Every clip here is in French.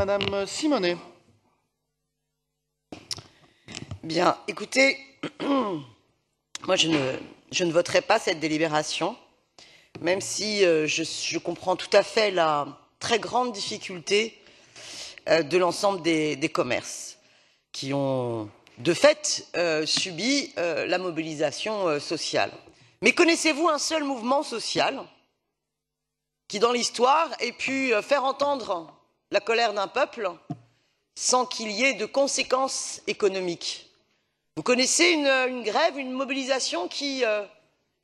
Madame Simonet. Bien, écoutez, moi je ne, voterai pas cette délibération, même si euh, je, comprends tout à fait la très grande difficulté euh, de l'ensemble des, commerces qui ont de fait euh, subi la mobilisation sociale. Mais connaissez-vous un seul mouvement social qui, dans l'histoire, ait pu faire entendre la colère d'un peuple sans qu'il y ait de conséquences économiques. vous connaissez une grève une mobilisation qui euh,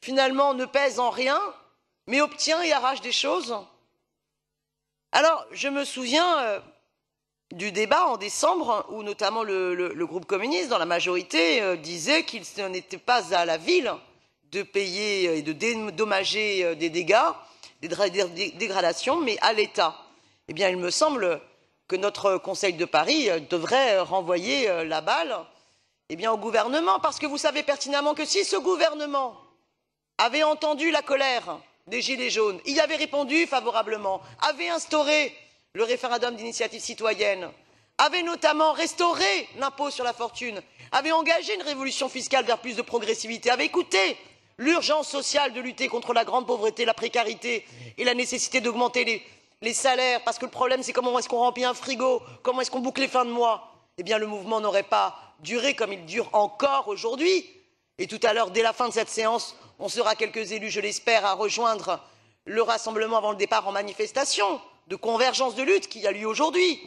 finalement ne pèse en rien mais obtient et arrache des choses? alors je me souviens euh, du débat en décembre où notamment le, groupe communiste dans la majorité euh, disait qu'il n'était pas à la ville de payer et de dédommager des dégâts des dégradations mais à l'état eh bien, il me semble que notre Conseil de Paris euh, devrait renvoyer euh, la balle eh bien, au gouvernement, parce que vous savez pertinemment que si ce gouvernement avait entendu la colère des Gilets jaunes, y avait répondu favorablement, avait instauré le référendum d'initiative citoyenne, avait notamment restauré l'impôt sur la fortune, avait engagé une révolution fiscale vers plus de progressivité, avait écouté l'urgence sociale de lutter contre la grande pauvreté, la précarité et la nécessité d'augmenter les les salaires, parce que le problème c'est comment est-ce qu'on remplit un frigo, comment est-ce qu'on boucle les fins de mois, eh bien le mouvement n'aurait pas duré comme il dure encore aujourd'hui. Et tout à l'heure, dès la fin de cette séance, on sera quelques élus, je l'espère, à rejoindre le rassemblement avant le départ en manifestation de convergence de lutte qui a lieu aujourd'hui.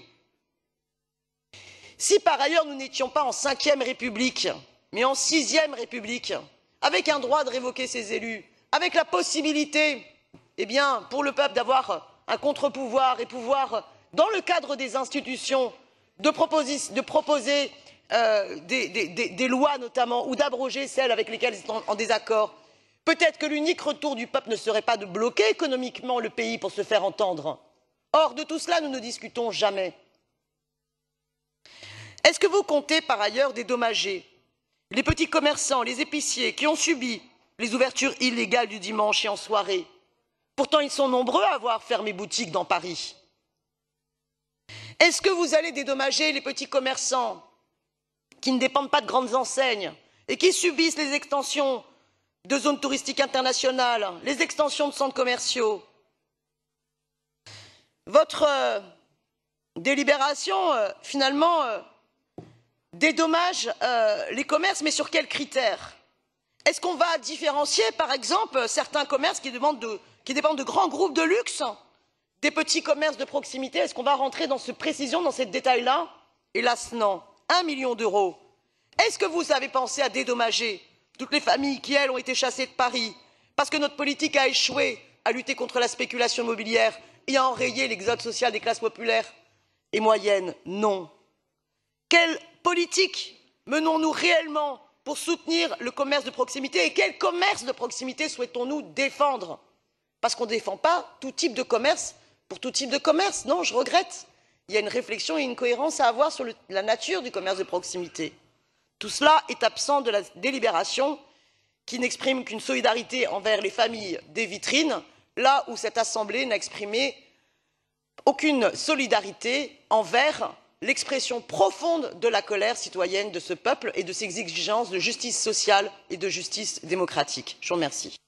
Si par ailleurs nous n'étions pas en cinquième république, mais en sixième république, avec un droit de révoquer ses élus, avec la possibilité, eh bien, pour le peuple d'avoir un contre pouvoir et pouvoir euh, dans le cadre des institutions de proposer, euh, des, lois notamment ou d'abroger celles avec lesquelles ils sont en désaccord peut être que l'unique retour du peuple ne serait pas de bloquer économiquement le pays pour se faire entendre. or de tout cela nous ne discutons jamais. est ce que vous comptez par ailleurs dédommager les petits commerçants les épiciers qui ont subi les ouvertures illégales du dimanche et en soirée? Pourtant, ils sont nombreux à avoir fermé boutique dans Paris. Est-ce que vous allez dédommager les petits commerçants qui ne dépendent pas de grandes enseignes et qui subissent les extensions de zones touristiques internationales, les extensions de centres commerciaux Votre euh, délibération, euh, finalement, euh, dédommage les commerces, mais sur quels critères est ce qu'on va différencier par exemple certains commerces qui dépendent de grands groupes de luxe des petits commerces de proximité? est ce qu'on va rentrer dans cette précision, dans ces détails là? hélas non! un million d'euros! est ce que vous avez pensé à dédommager toutes les familles qui elles ont été chassées de paris parce que notre politique a échoué à lutter contre la spéculation immobilière et à enrayer l'exode social des classes populaires et moyennes? non! quelle politique menons nous réellement pour soutenir le commerce de proximité et quel commerce de proximité souhaitons nous défendre? parce qu'on ne défend pas tout type de commerce pour tout type de commerce non je regrette il y a une réflexion et une cohérence à avoir sur la nature du commerce de proximité. Tout cela est absent de la délibération qui n'exprime qu'une solidarité envers les familles des vitrines, là où cette Assemblée n'a exprimé aucune solidarité envers l'expression profonde de la colère citoyenne de ce peuple et de ses exigences de justice sociale et de justice démocratique. je vous remercie.